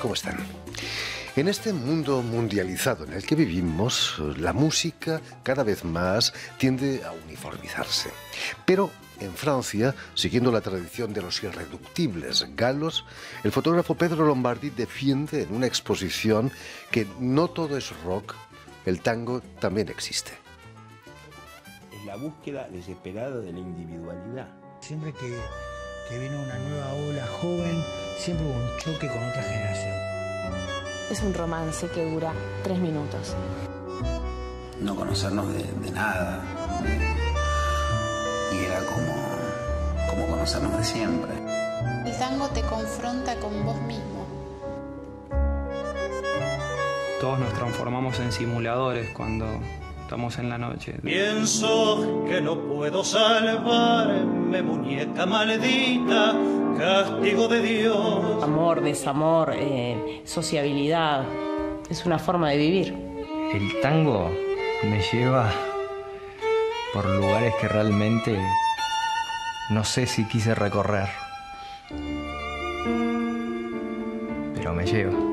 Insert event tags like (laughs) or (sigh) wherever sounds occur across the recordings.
¿Cómo están? En este mundo mundializado en el que vivimos, la música cada vez más tiende a uniformizarse. Pero en Francia, siguiendo la tradición de los irreductibles galos, el fotógrafo Pedro Lombardi defiende en una exposición que no todo es rock, el tango también existe. Es la búsqueda desesperada de la individualidad. Siempre que que viene una nueva ola joven, siempre hubo un choque con otra generación. Es un romance que dura tres minutos. No conocernos de, nada. Y era como, como conocernos de siempre. El tango te confronta con vos mismo. Todos nos transformamos en simuladores cuando estamos en la noche. Pienso que no puedo salvarme muñeca maldita, castigo de Dios. Amor, desamor, eh, sociabilidad, es una forma de vivir. El tango me lleva por lugares que realmente no sé si quise recorrer, pero me lleva.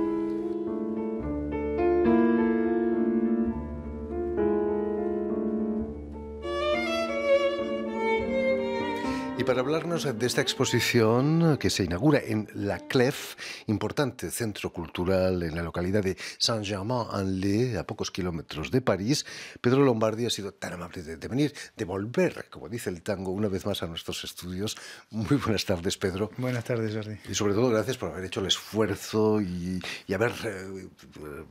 para hablarnos de esta exposición que se inaugura en La Clef, importante centro cultural en la localidad de Saint-Germain-en-Laye, a pocos kilómetros de París, Pedro Lombardi ha sido tan amable de, venir, de volver, como dice el tango, una vez más a nuestros estudios. Muy buenas tardes, Pedro. Buenas tardes, Jordi. Y sobre todo, gracias por haber hecho el esfuerzo y, haber eh,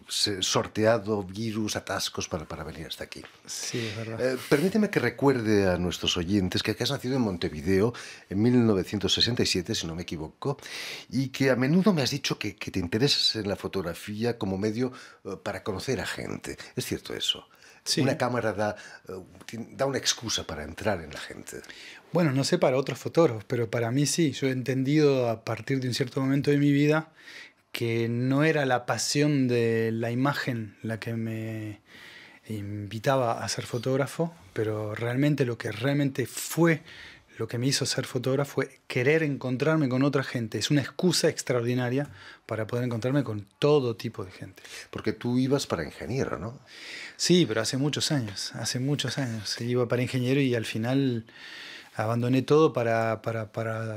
sorteado virus, atascos para, para, venir hasta aquí. Sí, es verdad. Eh, permíteme que recuerde a nuestros oyentes que has nacido en Montevideo en 1967, si no me equivoco, y que a menudo me has dicho que, te interesas en la fotografía como medio eh, para conocer a gente. ¿Es cierto eso? Sí. Una cámara da, eh, da una excusa para entrar en la gente. Bueno, no sé para otros fotógrafos, pero para mí sí. Yo he entendido a partir de un cierto momento de mi vida que no era la pasión de la imagen la que me invitaba a ser fotógrafo, pero realmente lo que realmente fue lo que me hizo ser fotógrafo fue querer encontrarme con otra gente. Es una excusa extraordinaria para poder encontrarme con todo tipo de gente. Porque tú ibas para ingeniero, ¿no? Sí, pero hace muchos años, hace muchos años. Iba para ingeniero y al final abandoné todo para,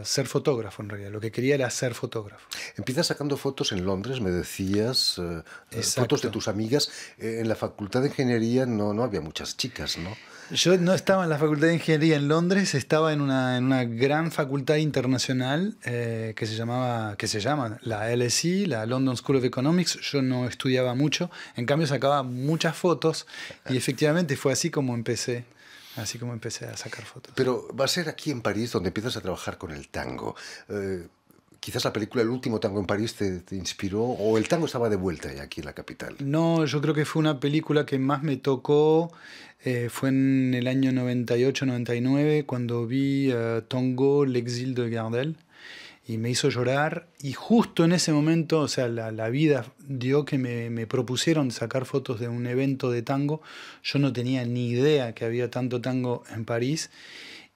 ser fotógrafo en realidad. Lo que quería era ser fotógrafo. Empiezas sacando fotos en Londres, me decías, eh, eh, fotos de tus amigas. Eh, en la Facultad de Ingeniería no, no había muchas chicas, ¿no? Yo no estaba en la Facultad de Ingeniería en Londres, estaba en una, gran facultad internacional que, se llamaba, que se llama la LSE, la London School of Economics. Yo no estudiaba mucho, en cambio sacaba muchas fotos y efectivamente fue así como empecé Así como empecé a sacar fotos. Pero va a ser aquí en París donde empiezas a trabajar con el tango. Eh, quizás la película El último tango en París te, inspiró, o el tango estaba de vuelta ya aquí en la capital. No, yo creo que fue una película que más me tocó, eh, fue en el año 98-99, cuando vi Tango, l'exil de Gardel y me hizo llorar. Y justo en ese momento, o sea, la, vida dio que me, propusieron sacar fotos de un evento de tango. Yo no tenía ni idea que había tanto tango en París.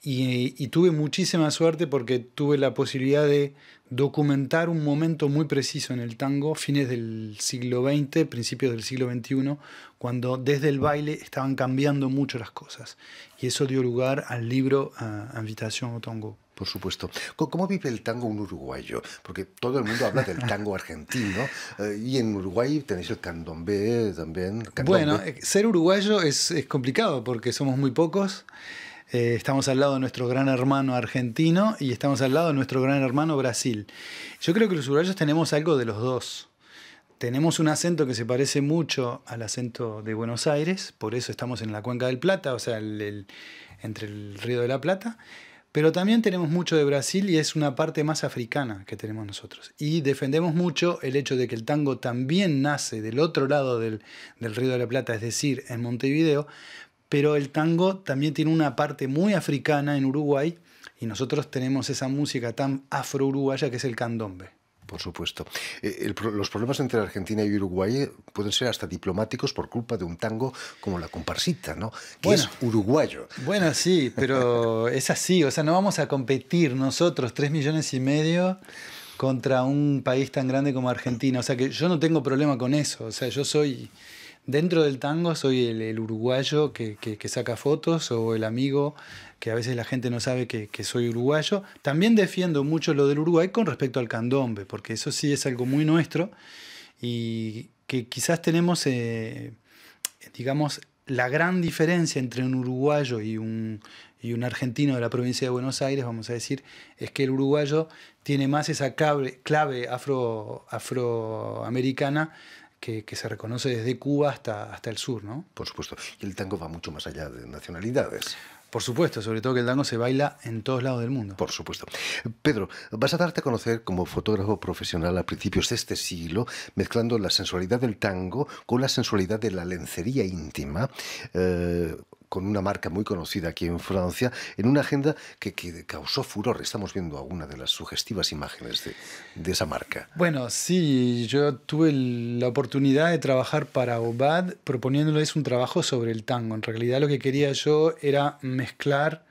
Y, tuve muchísima suerte porque tuve la posibilidad de documentar un momento muy preciso en el tango, fines del siglo XX, principios del siglo XXI, cuando desde el baile estaban cambiando mucho las cosas. Y eso dio lugar al libro a Invitación Tango. Por supuesto. ¿Cómo vive el tango un uruguayo? Porque todo el mundo habla del (laughs) tango argentino eh, y en Uruguay tenéis el candombe también. Bueno, eh, ser uruguayo es, complicado porque somos muy pocos. Eh, estamos al lado de nuestro gran hermano argentino y estamos al lado de nuestro gran hermano Brasil. Yo creo que los uruguayos tenemos algo de los dos. Tenemos un acento que se parece mucho al acento de Buenos Aires, por eso estamos en la Cuenca del Plata, o sea, entre el Río de la Plata. Pero también tenemos mucho de Brasil y es una parte más africana que tenemos nosotros. Y defendemos mucho el hecho de que el tango también nace del otro lado del, del Río de la Plata, es decir, en Montevideo, pero el tango también tiene una parte muy africana en Uruguay y nosotros tenemos esa música tan afro-uruguaya que es el candombe. Por supuesto. Eh, los problemas entre Argentina y Uruguay eh, pueden ser hasta diplomáticos por culpa de un tango como la comparsita, ¿no? Que es uruguayo. Bueno, sí, pero (laughs) es así. O sea, no vamos a competir nosotros, tres millones y medio contra un país tan grande como Argentina. O sea que yo no tengo problema con eso. O sea, yo soy dentro del tango soy el, uruguayo que, saca fotos o el amigo que a veces la gente no sabe que, soy uruguayo. También defiendo mucho lo del Uruguay con respecto al candombe, porque eso sí es algo muy nuestro y que quizás tenemos, eh, digamos, la gran diferencia entre un uruguayo y un, argentino de la provincia de Buenos Aires, vamos a decir, es que el uruguayo tiene más esa clave, clave afro, afroamericana que, se reconoce desde Cuba hasta, hasta el sur, ¿no? Por supuesto. Y el tango va mucho más allá de nacionalidades. Por supuesto, sobre todo que el tango se baila en todos lados del mundo. Por supuesto. Pedro, vas a darte a conocer como fotógrafo profesional a principios de este siglo, mezclando la sensualidad del tango con la sensualidad de la lencería íntima. Eh, con una marca muy conocida aquí en Francia, en una agenda que, causó furor. Estamos viendo algunas de las sugestivas imágenes de, de, esa marca. Bueno, sí, yo tuve la oportunidad de trabajar para Obad proponiéndoles un trabajo sobre el tango. En realidad lo que quería yo era mezclar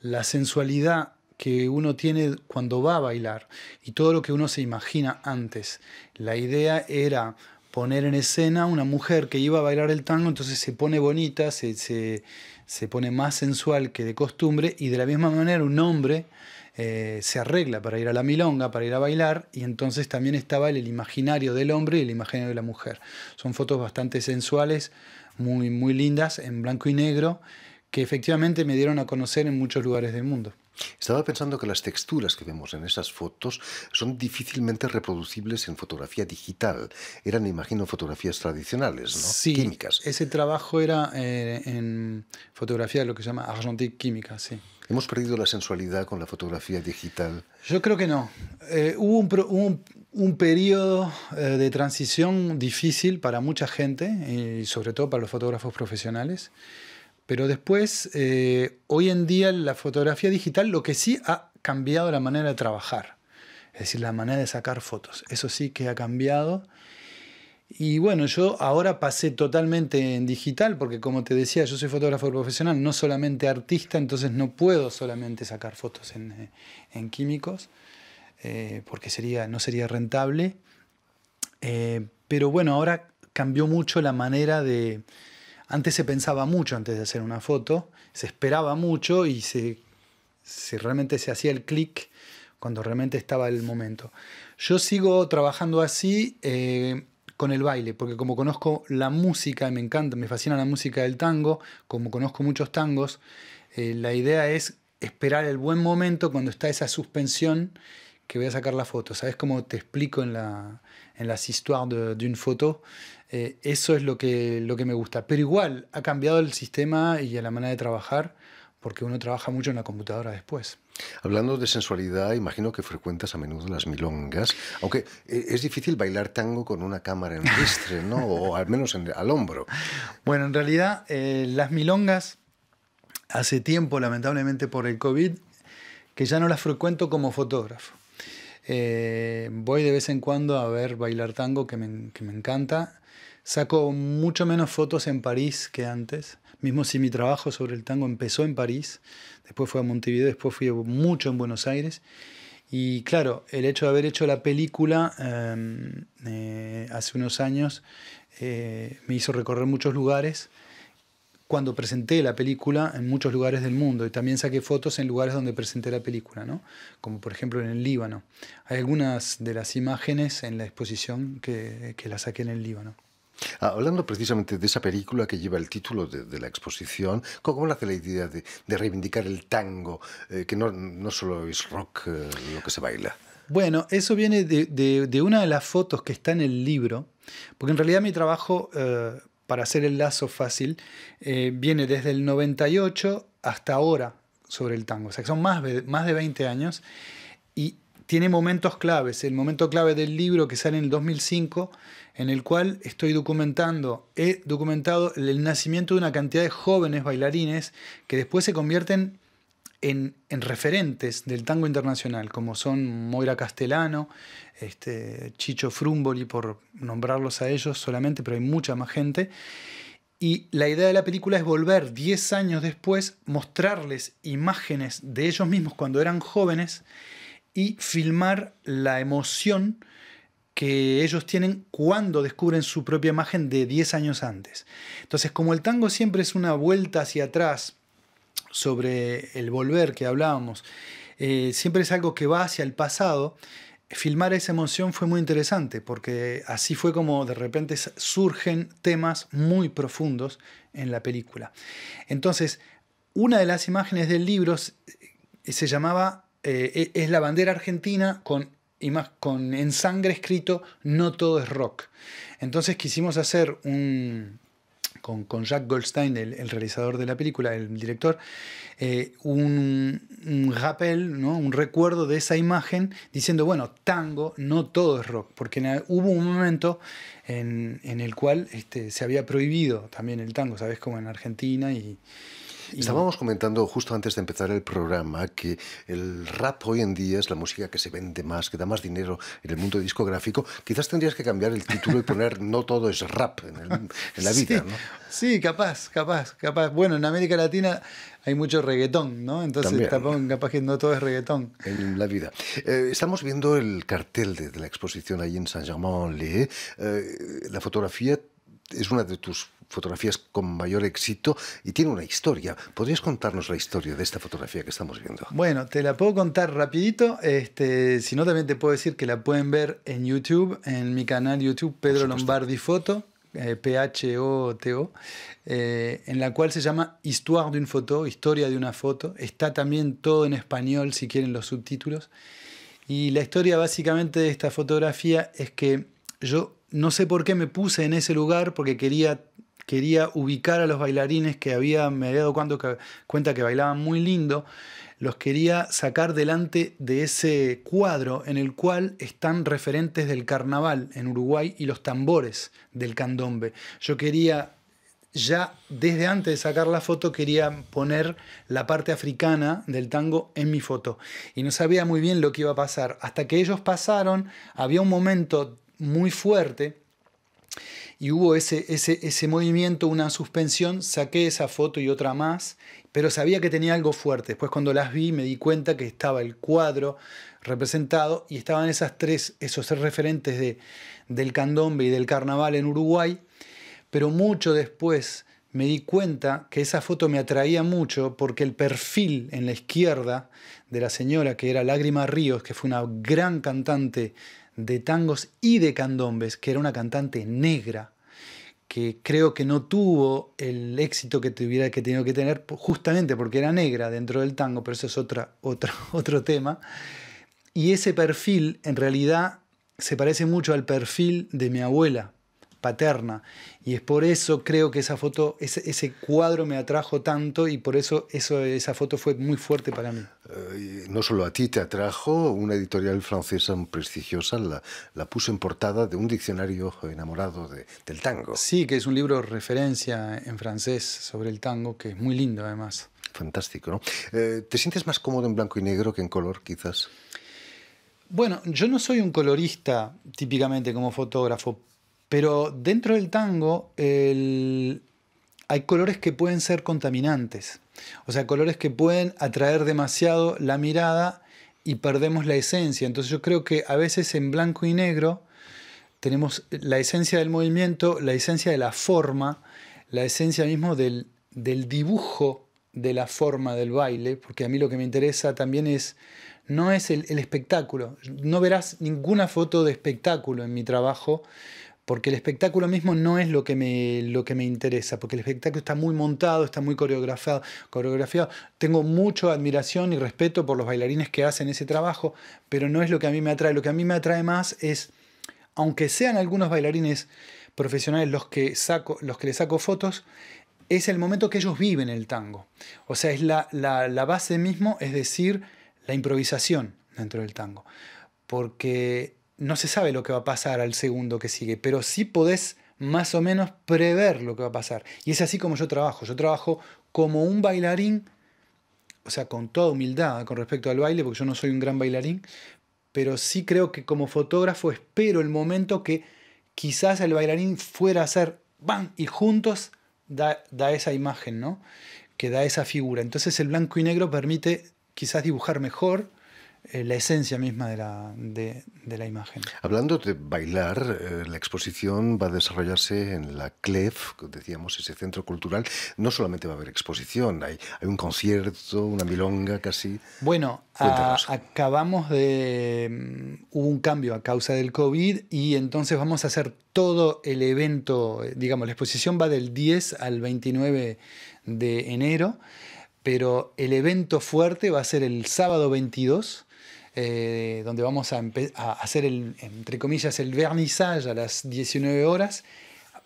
la sensualidad que uno tiene cuando va a bailar y todo lo que uno se imagina antes. La idea era poner en escena una mujer que iba a bailar el tango, entonces se pone bonita, se, pone más sensual que de costumbre y de la misma manera un hombre eh, se arregla para ir a la milonga, para ir a bailar y entonces también estaba el, imaginario del hombre y el imaginario de la mujer. Son fotos bastante sensuales, muy, muy lindas, en blanco y negro que efectivamente me dieron a conocer en muchos lugares del mundo. Estaba pensando que las texturas que vemos en esas fotos son difícilmente reproducibles en fotografía digital. Eran, imagino, fotografías tradicionales, ¿no? Sí, químicas. Ese trabajo era eh, en fotografía, de lo que se llama argentique química, sí. ¿Hemos perdido la sensualidad con la fotografía digital? Yo creo que no. Eh, hubo un, periodo eh, de transición difícil para mucha gente, y sobre todo para los fotógrafos profesionales. Pero después, eh, hoy en día la fotografía digital lo que sí ha cambiado la manera de trabajar, es decir, la manera de sacar fotos. Eso sí que ha cambiado. Y bueno, yo ahora pasé totalmente en digital, porque como te decía, yo soy fotógrafo profesional, no solamente artista, entonces no puedo solamente sacar fotos en, eh, químicos, eh, porque sería, no sería rentable. pero bueno, ahora cambió mucho la manera de, antes se pensaba mucho antes de hacer una foto, se esperaba mucho y se, realmente se hacía el clic cuando realmente estaba el momento. Yo sigo trabajando así eh, con el baile, porque como conozco la música, y me encanta, me fascina la música del tango, como conozco muchos tangos, eh, la idea es esperar el buen momento cuando está esa suspensión que voy a sacar la foto. ¿Sabes cómo te explico en la, en las historias de, de una foto. Eh, eso es lo que, lo que me gusta. Pero igual ha cambiado el sistema y la manera de trabajar porque uno trabaja mucho en la computadora después. Hablando de sensualidad, imagino que frecuentas a menudo las milongas, aunque eh, es difícil bailar tango con una cámara en ristre, ¿no? (laughs) O al menos al hombro. Bueno, en realidad eh, las milongas, hace tiempo, lamentablemente por el COVID, que ya no las frecuento como fotógrafo. Eh, voy de vez en cuando a ver bailar tango, que me, encanta. Saco mucho menos fotos en París que antes mismo si mi trabajo sobre el tango empezó en París, después fue a Montevideo, después fui mucho en Buenos Aires. Y claro, el hecho de haber hecho la película em, eh, hace unos años eh, me hizo recorrer muchos lugares cuando presenté la película en muchos lugares del mundo y también saqué fotos en lugares donde presenté la película, ¿no? como por ejemplo en el Líbano. Hay algunas de las imágenes en la exposición que, que las saqué en el Líbano. Ah, hablando precisamente de esa película que lleva el título de, la exposición, ¿cómo nace la idea de, reivindicar el tango, eh, que no, no, solo es rock eh, lo que se baila? Bueno, eso viene de, de, una de las fotos que está en el libro, porque en realidad mi trabajo eh, para hacer el lazo fácil, eh, viene desde el 98 hasta ahora sobre el tango. O sea, que son más, más de 20 años y tiene momentos claves. El momento clave del libro que sale en el 2005, en el cual estoy documentando, he documentado el nacimiento de una cantidad de jóvenes bailarines que después se convierten en, referentes del tango internacional, como son Moira Castellano, este, Chicho Frumboli, por nombrarlos a ellos solamente, pero hay mucha más gente. Y la idea de la película es volver 10 años después, mostrarles imágenes de ellos mismos cuando eran jóvenes y filmar la emoción que ellos tienen cuando descubren su propia imagen de 10 años antes. Entonces, como el tango siempre es una vuelta hacia atrás, sobre el volver que hablábamos, eh, siempre es algo que va hacia el pasado. Filmar esa emoción fue muy interesante porque así fue como de repente surgen temas muy profundos en la película. Entonces, una de las imágenes del libro eh, se llamaba, eh, e-, es la bandera argentina con y más con en sangre escrito no todo es rock. Entonces quisimos hacer un, con, con Jack Goldstein, el, realizador de la película, el director, eh, un, un, rappel, ¿no? un recuerdo de esa imagen diciendo, bueno, tango, no todo es rock, porque hubo un momento en, el cual este, se había prohibido también el tango, ¿sabes? Como en Argentina y, Estábamos comentando justo antes de empezar el programa que el rap hoy en día es la música que se vende más, que da más dinero en el mundo discográfico. Quizás tendrías que cambiar el título y poner No todo es rap en, la (laughs) vida, sí, ¿no? Sí, capaz, capaz, capaz. Bueno, en América Latina hay mucho reggaetón, ¿no? Entonces capaz que no todo es reggaetón. En la vida. Eh, estamos viendo el cartel de, la exposición ahí en Saint-Germain-en-Laye. Eh, la fotografía es una de tus fotografías con mayor éxito y tiene una historia. ¿Podrías contarnos la historia de esta fotografía que estamos viendo? Bueno, te la puedo contar rapidito. Este, si no, también te puedo decir que la pueden ver en YouTube, en mi canal YouTube Pedro Lombardi Foto. Eh, o t eh, en la cual se llama Histoire d'une photo, historia de una foto. Está también todo en español, si quieren los subtítulos. Y la historia básicamente de esta fotografía es que yo no sé por qué me puse en ese lugar, porque quería, quería ubicar a los bailarines que había, me había dado que, cuenta que bailaban muy lindo, los quería sacar delante de ese cuadro en el cual están referentes del carnaval en Uruguay y los tambores del candombe. Yo quería ya desde antes de sacar la foto quería poner la parte africana del tango en mi foto y no sabía muy bien lo que iba a pasar. Hasta que ellos pasaron, había un momento muy fuerte y hubo ese, ese, movimiento, una suspensión, saqué esa foto y otra más, pero sabía que tenía algo fuerte. Después cuando las vi me di cuenta que estaba el cuadro representado y estaban esas tres, esos tres referentes de, del candombe y del carnaval en Uruguay, pero mucho después me di cuenta que esa foto me atraía mucho porque el perfil en la izquierda de la señora, que era Lágrima Ríos, que fue una gran cantante de tangos y de candombes, que era una cantante negra, que creo que no tuvo el éxito que tuviera que que tener justamente porque era negra dentro del tango, pero eso es otra, (laughs) otra, otro tema. Y ese perfil en realidad se parece mucho al perfil de mi abuela, paterna. Y es por eso creo que esa foto, ese, cuadro me atrajo tanto y por eso, esa foto fue muy fuerte para mí. Eh, no solo a ti te atrajo, una editorial francesa prestigiosa la, puso en portada de un diccionario enamorado del tango. Sí, que es un libro referencia en francés sobre el tango, que es muy lindo además. Fantástico, ¿no? Eh, ¿Te sientes más cómodo en blanco y negro que en color, quizás? Bueno, yo no soy un colorista típicamente como fotógrafo, pero dentro del tango hay colores que pueden ser contaminantes, o sea, colores que pueden atraer demasiado la mirada y perdemos la esencia. Entonces yo creo que a veces en blanco y negro tenemos la esencia del movimiento, la esencia de la forma, la esencia mismo del, dibujo de la forma del baile, porque a mí lo que me interesa también es, no es el espectáculo, no verás ninguna foto de espectáculo en mi trabajo, porque el espectáculo mismo no es lo que me, lo que me interesa, porque el espectáculo está muy montado, está muy coreografiado, Tengo mucha admiración y respeto por los bailarines que hacen ese trabajo, pero no es lo que a mí me atrae. Lo que a mí me atrae más es, aunque sean algunos bailarines profesionales los que, saco, los que les saco fotos, es el momento que ellos viven el tango. O sea, es la, la base mismo, es decir, la improvisación dentro del tango. Porque no se sabe lo que va a pasar al segundo que sigue, pero sí podés más o menos prever lo que va a pasar. Y es así como yo trabajo. Yo trabajo como un bailarín, o sea, con toda humildad eh, con respecto al baile, porque yo no soy un gran bailarín, pero sí creo que como fotógrafo espero el momento que quizás el bailarín fuera a hacer ¡bam! y juntos da, da esa imagen, ¿no? Que da esa figura. Entonces el blanco y negro permite quizás dibujar mejor eh, la esencia misma de la, imagen. Hablando de bailar, eh, la exposición va a desarrollarse en la CLEF, decíamos, ese centro cultural. No solamente va a haber exposición, hay, un concierto, una milonga casi. Bueno, acabamos de... Mm, hubo un cambio a causa del COVID y entonces vamos a hacer todo el evento, eh, digamos, la exposición va del 10 al 29 de enero. Pero el evento fuerte va a ser el sábado 22, eh, donde vamos a, hacer, el, entre comillas, el vernissage a las 19 horas.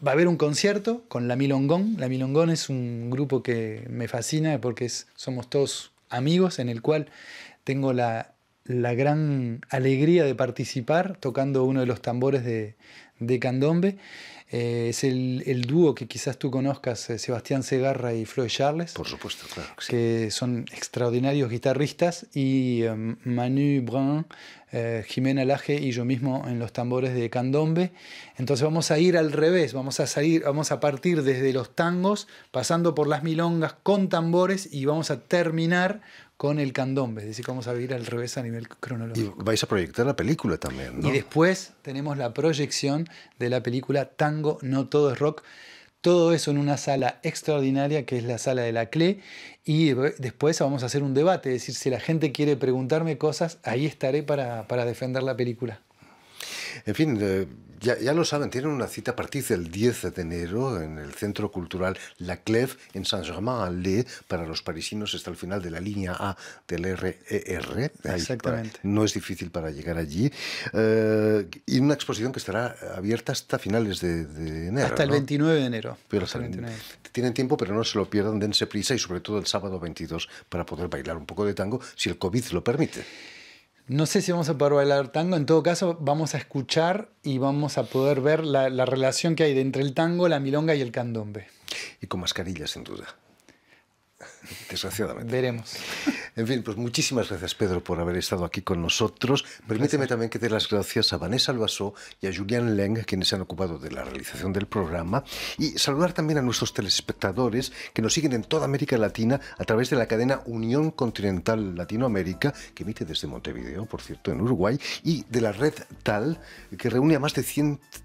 Va a haber un concierto con La Milongón. La Milongón es un grupo que me fascina porque somos todos amigos en el cual tengo la, gran alegría de participar tocando uno de los tambores de candombe. Eh, es el, dúo que quizás tú conozcas, eh, Sebastián Segarra y Floyd Charles. Por supuesto, Que, son extraordinarios guitarristas y eh, Manu Brun eh, Jimena Laje y yo mismo en los tambores de candombe. Entonces vamos a ir al revés, vamos a salir, vamos a partir desde los tangos, pasando por las milongas con tambores y vamos a terminar con el candombe, es decir, vamos a ir al revés a nivel cronológico. Y vais a proyectar la película también, Y después tenemos la proyección de la película Tango, no todo es rock, todo eso en una sala extraordinaria que es la sala de la CLE y después vamos a hacer un debate, es decir, si la gente quiere preguntarme cosas, ahí estaré para, para defender la película. En fin, eh, ya, lo saben, tienen una cita a partir del 10 de enero en el Centro Cultural La Clef en Saint-Germain-en-Laye. Para los parisinos hasta el final de la línea A del RER. E Exactamente. no es difícil para llegar allí. Eh, y una exposición que estará abierta hasta finales de, enero. Hasta el 29 de enero. Tienen tiempo, pero no se lo pierdan, dense prisa y sobre todo el sábado 22 para poder bailar un poco de tango si el COVID lo permite. No sé si vamos a poder bailar tango, en todo caso vamos a escuchar y vamos a poder ver la, relación que hay entre el tango, la milonga y el candombe. Y con mascarillas, sin duda. (laughs) Desgraciadamente. Veremos. En fin, pues muchísimas gracias, Pedro, por haber estado aquí con nosotros. Permíteme también que dé las gracias a Vanessa Albasó y a Julian Leng, quienes se han ocupado de la realización del programa, y saludar también a nuestros telespectadores que nos siguen en toda América Latina a través de la cadena Unión Continental Latinoamérica, que emite desde Montevideo, por cierto, en Uruguay, y de la red TAL, que reúne a más de 100